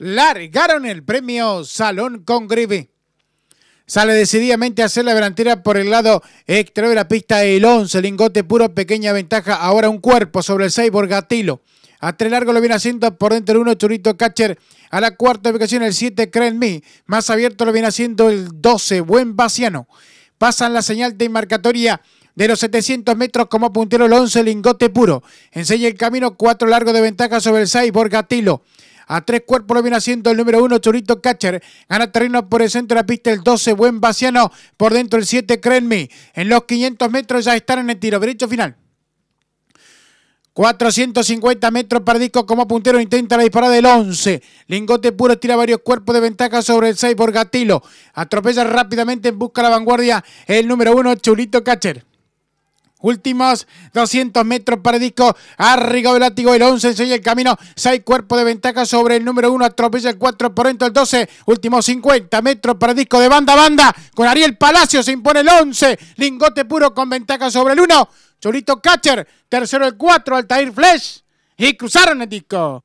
largaron el premio Salón con Sale decididamente a hacer la delantera por el lado exterior de la pista el 11, lingote puro, pequeña ventaja, ahora un cuerpo sobre el 6 Borgatilo. A tres largos lo viene haciendo por dentro el 1 Churito Catcher. A la cuarta ubicación el 7 Crenmi. Más abierto lo viene haciendo el 12 Buen Baciano. Pasan la señal de marcatoria de los 700 metros como puntero el 11 Lingote Puro. Enseña el camino, cuatro largos de ventaja sobre el 6 Borgatilo. A tres cuerpos lo viene haciendo el número uno, Churito Catcher. Gana terreno por el centro de la pista el 12, Buen vaciano Por dentro el 7, Crenmi. En los 500 metros ya están en el tiro. Derecho final. 450 metros para disco como puntero, intenta la disparada del 11. Lingote puro tira varios cuerpos de ventaja sobre el 6 Gatilo Atropella rápidamente en busca de la vanguardia el número uno Chulito catcher Últimos 200 metros para disco. Arrigo del látigo. El 11 sigue el camino. 6 cuerpos de ventaja sobre el número 1. Atropella el 4 por dentro. El 12. Últimos 50 metros para disco de banda a banda. Con Ariel Palacio se impone el 11. Lingote puro con ventaja sobre el 1. Cholito Catcher. Tercero el 4. Altair Flesh. Y cruzaron el disco.